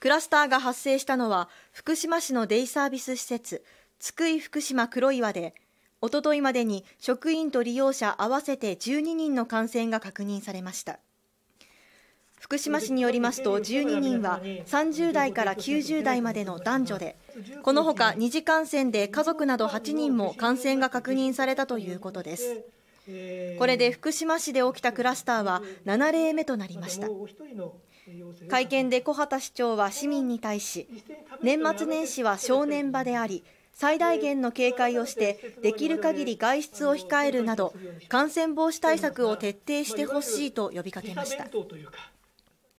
クラスターが発生したのは福島市のデイサービス施設津久井福島黒岩でおとといまでに職員と利用者合わせて12人の感染が確認されました福島市によりますと12人は30代から90代までの男女でこのほか2次感染で家族など8人も感染が確認されたということですこれで福島市で起きたクラスターは7例目となりました会見で小畑市長は市民に対し年末年始は正念場であり最大限の警戒をしてできる限り外出を控えるなど感染防止対策を徹底してほしいと呼びかけました。